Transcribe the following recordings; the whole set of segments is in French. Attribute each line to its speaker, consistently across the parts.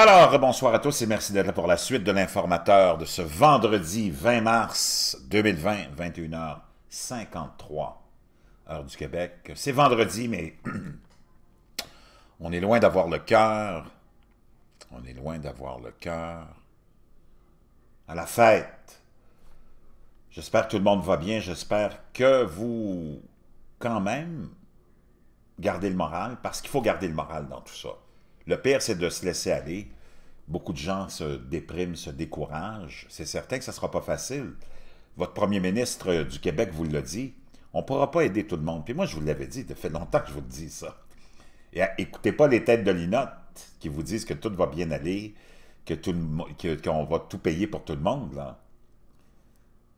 Speaker 1: Alors, bonsoir à tous et merci d'être là pour la suite de l'informateur de ce vendredi 20 mars 2020, 21h53, heure du Québec. C'est vendredi, mais on est loin d'avoir le cœur. On est loin d'avoir le cœur à la fête. J'espère que tout le monde va bien. J'espère que vous, quand même, gardez le moral, parce qu'il faut garder le moral dans tout ça. Le pire, c'est de se laisser aller. Beaucoup de gens se dépriment, se découragent. C'est certain que ce ne sera pas facile. Votre premier ministre du Québec vous l'a dit. On ne pourra pas aider tout le monde. Puis moi, je vous l'avais dit, ça fait longtemps que je vous dis ça. Et ah, écoutez pas les têtes de Linotte qui vous disent que tout va bien aller, que qu'on va tout payer pour tout le monde.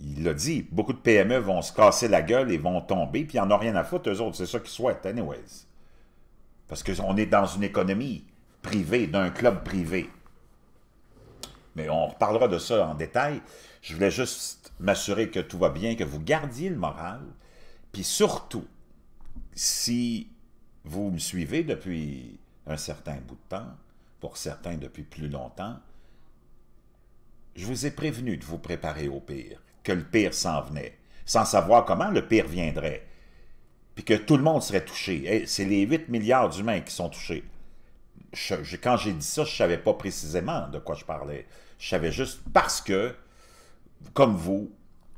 Speaker 1: Il l'a dit, beaucoup de PME vont se casser la gueule et vont tomber, puis ils n'en ont rien à foutre, eux autres. C'est ça qu'ils souhaitent, anyways. Parce qu'on est dans une économie privé, d'un club privé. Mais on reparlera de ça en détail. Je voulais juste m'assurer que tout va bien, que vous gardiez le moral. Puis surtout, si vous me suivez depuis un certain bout de temps, pour certains depuis plus longtemps, je vous ai prévenu de vous préparer au pire, que le pire s'en venait, sans savoir comment le pire viendrait, puis que tout le monde serait touché. et eh, C'est les 8 milliards d'humains qui sont touchés quand j'ai dit ça, je ne savais pas précisément de quoi je parlais. Je savais juste parce que, comme vous,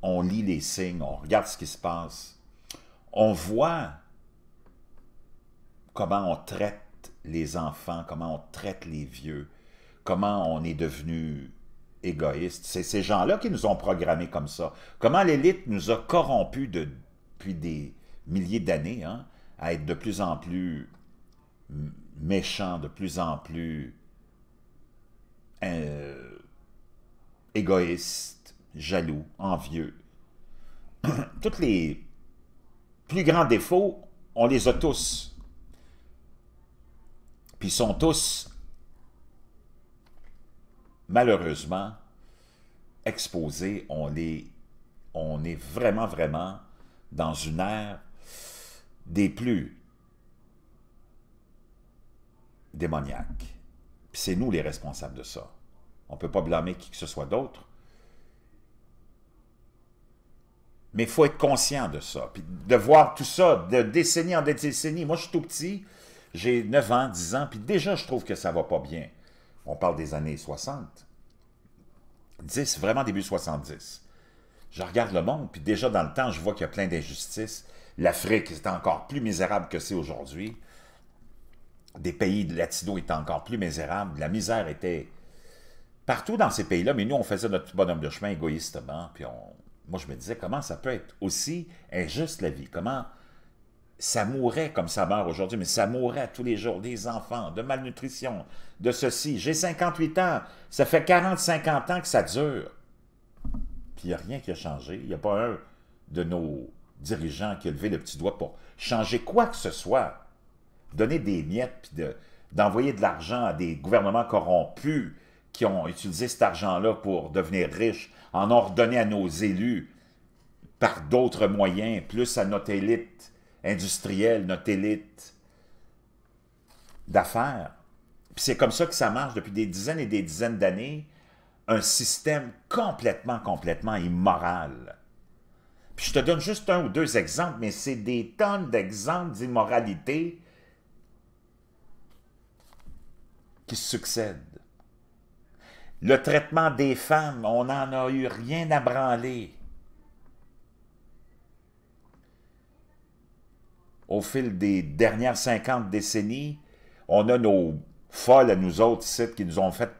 Speaker 1: on lit les signes, on regarde ce qui se passe, on voit comment on traite les enfants, comment on traite les vieux, comment on est devenu égoïste. C'est ces gens-là qui nous ont programmés comme ça. Comment l'élite nous a corrompus depuis des milliers d'années hein, à être de plus en plus méchant, de plus en plus euh, égoïste, jaloux, envieux. Tous les plus grands défauts, on les a tous. Puis sont tous, malheureusement, exposés. On, on est vraiment, vraiment dans une ère des plus démoniaque. C'est nous les responsables de ça. On ne peut pas blâmer qui que ce soit d'autre. Mais il faut être conscient de ça, puis de voir tout ça de décennies en décennie. Moi, je suis tout petit, j'ai 9 ans, 10 ans, puis déjà, je trouve que ça va pas bien. On parle des années 60. 10, vraiment début 70. Je regarde le monde, puis déjà dans le temps, je vois qu'il y a plein d'injustices. L'Afrique est encore plus misérable que c'est aujourd'hui des pays de latinos étaient encore plus misérables. La misère était partout dans ces pays-là, mais nous, on faisait notre bonhomme de chemin égoïstement. Puis on... moi, je me disais, comment ça peut être aussi injuste la vie? Comment ça mourait comme ça meurt aujourd'hui, mais ça mourait tous les jours, des enfants, de malnutrition, de ceci. J'ai 58 ans, ça fait 40-50 ans que ça dure. Puis il n'y a rien qui a changé. Il n'y a pas un de nos dirigeants qui a levé le petit doigt pour changer quoi que ce soit donner des miettes, puis d'envoyer de, l'argent à des gouvernements corrompus qui ont utilisé cet argent-là pour devenir riches, en ont à nos élus par d'autres moyens, plus à notre élite industrielle, notre élite d'affaires. Puis c'est comme ça que ça marche depuis des dizaines et des dizaines d'années, un système complètement, complètement immoral. Puis je te donne juste un ou deux exemples, mais c'est des tonnes d'exemples d'immoralité qui succèdent. Le traitement des femmes, on n'en a eu rien à branler. Au fil des dernières 50 décennies, on a nos folles à nous autres sites qui nous ont fait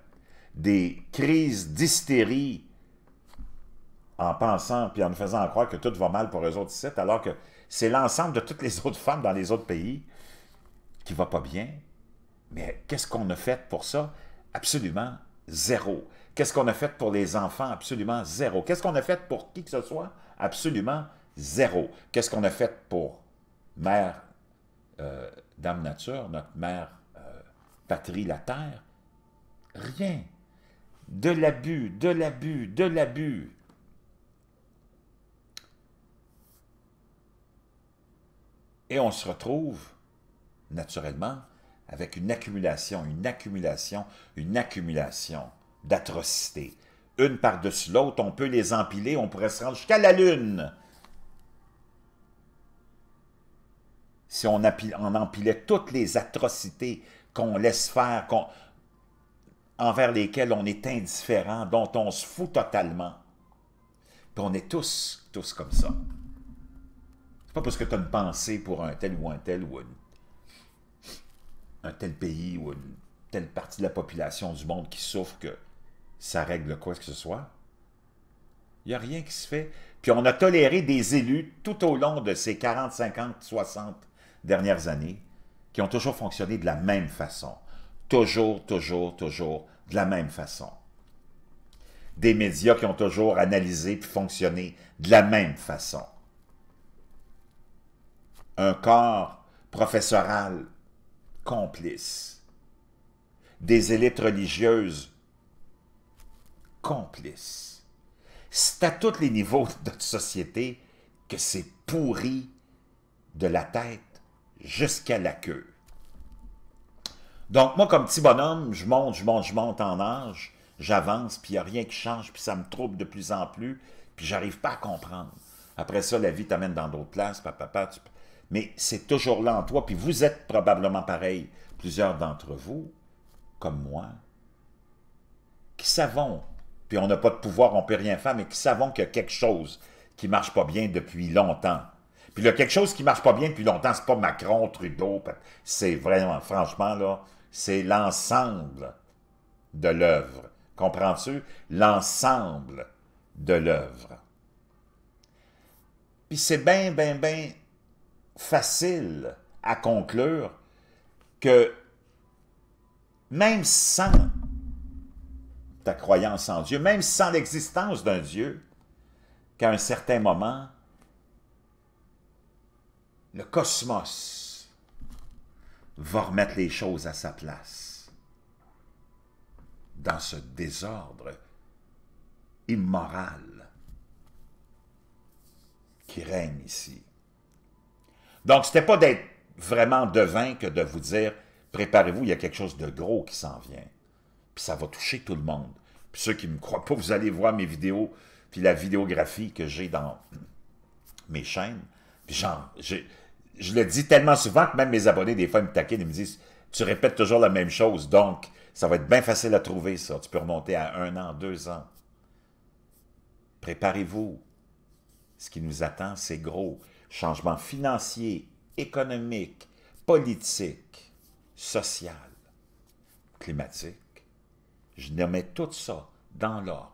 Speaker 1: des crises d'hystérie en pensant puis en nous faisant croire que tout va mal pour eux autres sites, alors que c'est l'ensemble de toutes les autres femmes dans les autres pays qui va pas bien, mais qu'est-ce qu'on a fait pour ça? Absolument zéro. Qu'est-ce qu'on a fait pour les enfants? Absolument zéro. Qu'est-ce qu'on a fait pour qui que ce soit? Absolument zéro. Qu'est-ce qu'on a fait pour Mère euh, Dame Nature, notre Mère euh, Patrie, la Terre? Rien. De l'abus, de l'abus, de l'abus. Et on se retrouve, naturellement, avec une accumulation, une accumulation, une accumulation d'atrocités. Une par-dessus l'autre, on peut les empiler, on pourrait se rendre jusqu'à la Lune. Si on, empilait toutes les atrocités qu'on laisse faire, envers lesquelles on est indifférent, dont on se fout totalement. Puis on est tous, tous comme ça. C'est pas parce que tu as une pensée pour un tel ou un tel ou une un tel pays ou une telle partie de la population du monde qui souffre que ça règle quoi que ce soit. Il n'y a rien qui se fait. Puis on a toléré des élus tout au long de ces 40, 50, 60 dernières années qui ont toujours fonctionné de la même façon. Toujours, toujours, toujours de la même façon. Des médias qui ont toujours analysé puis fonctionné de la même façon. Un corps professoral complices. Des élites religieuses complices. C'est à tous les niveaux de notre société que c'est pourri de la tête jusqu'à la queue. Donc, moi, comme petit bonhomme, je monte, je monte, je monte en âge, j'avance, puis il n'y a rien qui change, puis ça me trouble de plus en plus, puis j'arrive pas à comprendre. Après ça, la vie t'amène dans d'autres places, papa, papa, tu mais c'est toujours là en toi, puis vous êtes probablement pareil, plusieurs d'entre vous, comme moi, qui savons, puis on n'a pas de pouvoir, on ne peut rien faire, mais qui savons qu'il y a quelque chose qui ne marche pas bien depuis longtemps. Puis il y a quelque chose qui ne marche pas bien depuis longtemps, ce n'est pas Macron, Trudeau, c'est vraiment, franchement, là, c'est l'ensemble de l'œuvre. Comprends-tu? L'ensemble de l'œuvre. Puis c'est bien, bien, bien facile à conclure que même sans ta croyance en Dieu, même sans l'existence d'un Dieu, qu'à un certain moment, le cosmos va remettre les choses à sa place dans ce désordre immoral qui règne ici. Donc, n'était pas d'être vraiment devin que de vous dire, préparez-vous, il y a quelque chose de gros qui s'en vient. Puis ça va toucher tout le monde. Puis ceux qui ne me croient pas, vous allez voir mes vidéos, puis la vidéographie que j'ai dans mes chaînes. Puis genre, je le dis tellement souvent que même mes abonnés, des fois, ils me taquinent et me disent, tu répètes toujours la même chose, donc ça va être bien facile à trouver ça. Tu peux remonter à un an, deux ans. Préparez-vous. Ce qui nous attend, c'est gros changement financier, économique, politique, social, climatique. Je mets tout ça dans l'ordre.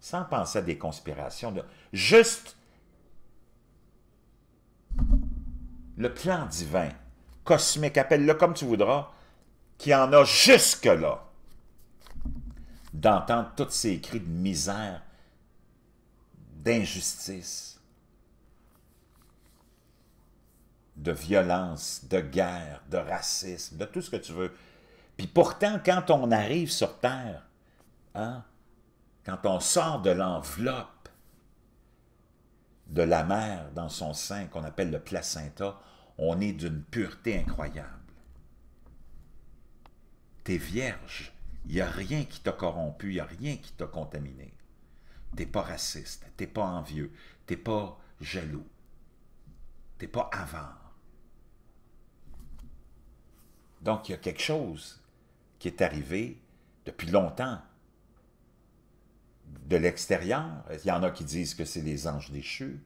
Speaker 1: Sans penser à des conspirations, juste le plan divin, cosmique, appelle-le comme tu voudras, qui en a jusque-là d'entendre tous ces cris de misère d'injustice, de violence, de guerre, de racisme, de tout ce que tu veux. Puis pourtant, quand on arrive sur Terre, hein, quand on sort de l'enveloppe de la mer dans son sein, qu'on appelle le placenta, on est d'une pureté incroyable. T'es vierge, il n'y a rien qui t'a corrompu, il n'y a rien qui t'a contaminé. T'es pas raciste, t'es pas envieux, t'es pas jaloux, t'es pas avare. Donc, il y a quelque chose qui est arrivé depuis longtemps de l'extérieur. Il y en a qui disent que c'est les anges déchus,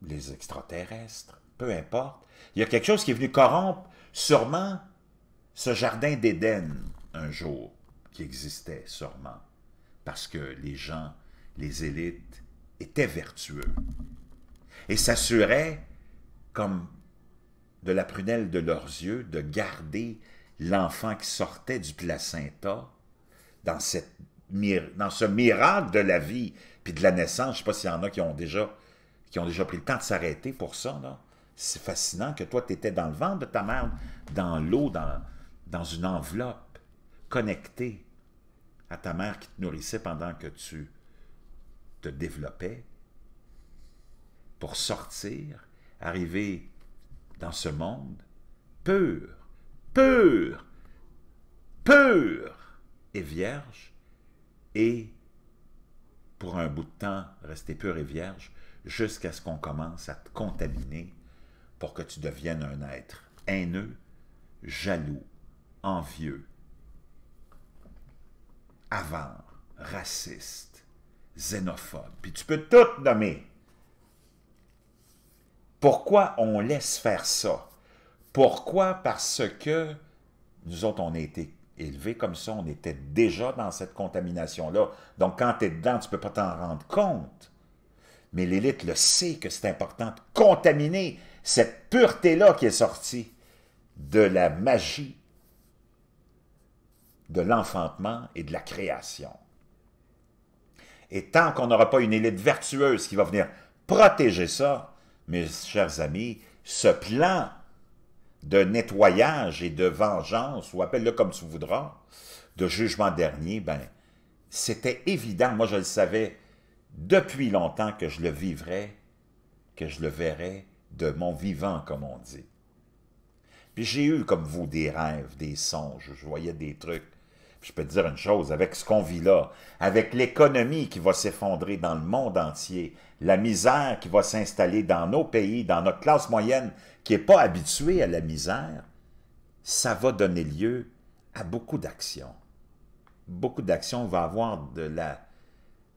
Speaker 1: les extraterrestres, peu importe. Il y a quelque chose qui est venu corrompre sûrement ce jardin d'Éden un jour qui existait sûrement parce que les gens, les élites, étaient vertueux et s'assuraient, comme de la prunelle de leurs yeux, de garder l'enfant qui sortait du placenta dans, cette, dans ce miracle de la vie puis de la naissance. Je ne sais pas s'il y en a qui ont déjà, qui ont déjà pris le temps de s'arrêter pour ça. C'est fascinant que toi, tu étais dans le ventre de ta mère, dans l'eau, dans, dans une enveloppe, connectée à ta mère qui te nourrissait pendant que tu te développais, pour sortir, arriver dans ce monde, pur, pur, pur et vierge, et pour un bout de temps rester pur et vierge, jusqu'à ce qu'on commence à te contaminer pour que tu deviennes un être haineux, jaloux, envieux, avant, raciste, xénophobe, puis tu peux tout nommer. Pourquoi on laisse faire ça? Pourquoi? Parce que nous autres, on a été élevés comme ça, on était déjà dans cette contamination-là. Donc, quand tu es dedans, tu ne peux pas t'en rendre compte. Mais l'élite le sait que c'est important de contaminer cette pureté-là qui est sortie de la magie de l'enfantement et de la création. Et tant qu'on n'aura pas une élite vertueuse qui va venir protéger ça, mes chers amis, ce plan de nettoyage et de vengeance, ou appelle-le comme tu voudras, de jugement dernier, ben, c'était évident, moi je le savais depuis longtemps que je le vivrais, que je le verrais de mon vivant, comme on dit. Puis j'ai eu, comme vous, des rêves, des songes, je voyais des trucs je peux te dire une chose, avec ce qu'on vit là, avec l'économie qui va s'effondrer dans le monde entier, la misère qui va s'installer dans nos pays, dans notre classe moyenne qui n'est pas habituée à la misère, ça va donner lieu à beaucoup d'actions. Beaucoup d'actions va avoir de la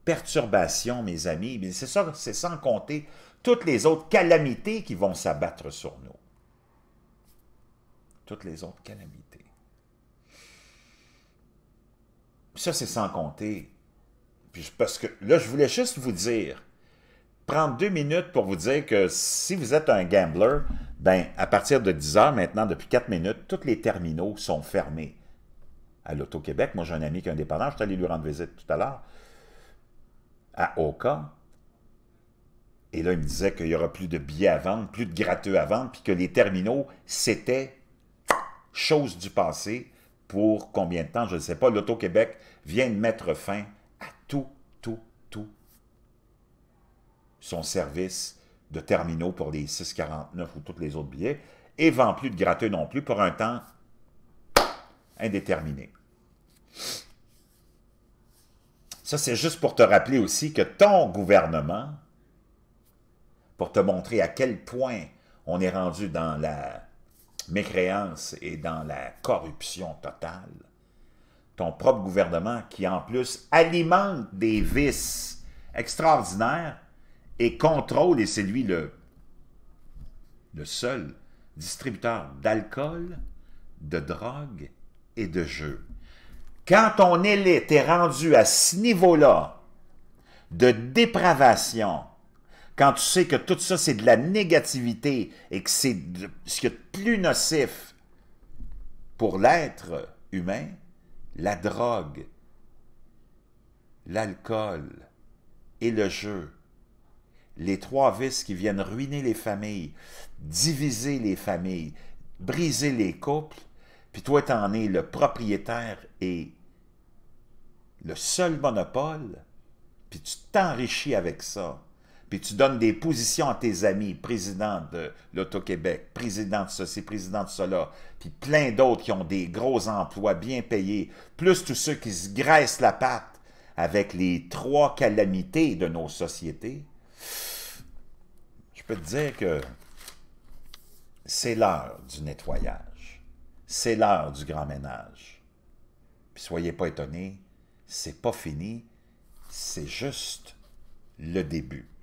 Speaker 1: perturbation, mes amis, mais c'est ça, c'est sans compter toutes les autres calamités qui vont s'abattre sur nous. Toutes les autres calamités. Ça, c'est sans compter. Puis, parce que là, je voulais juste vous dire, prendre deux minutes pour vous dire que si vous êtes un gambler, ben, à partir de 10 heures maintenant, depuis 4 minutes, tous les terminaux sont fermés. À l'Auto-Québec, moi j'ai un ami qui est indépendant, je suis allé lui rendre visite tout à l'heure, à Oka. Et là, il me disait qu'il n'y aura plus de billets à vendre, plus de gratteux à vendre, puis que les terminaux, c'était chose du passé pour combien de temps, je ne sais pas. L'Auto-Québec vient de mettre fin à tout, tout, tout son service de terminaux pour les 6,49 ou tous les autres billets et vend plus de gratteux non plus pour un temps indéterminé. Ça, c'est juste pour te rappeler aussi que ton gouvernement, pour te montrer à quel point on est rendu dans la mécréance et dans la corruption totale, ton propre gouvernement qui en plus alimente des vices extraordinaires et contrôle, et c'est lui le, le seul distributeur d'alcool, de drogue et de jeux. Quand ton élite est rendue à ce niveau-là de dépravation, quand tu sais que tout ça, c'est de la négativité et que c'est ce qui est de plus nocif pour l'être humain, la drogue, l'alcool et le jeu, les trois vices qui viennent ruiner les familles, diviser les familles, briser les couples, puis toi, tu en es le propriétaire et le seul monopole, puis tu t'enrichis avec ça puis tu donnes des positions à tes amis, président de l'Auto-Québec, président de ceci, président de cela, puis plein d'autres qui ont des gros emplois bien payés, plus tous ceux qui se graissent la patte avec les trois calamités de nos sociétés, je peux te dire que c'est l'heure du nettoyage. C'est l'heure du grand ménage. Puis soyez pas étonnés, c'est pas fini, c'est juste le début.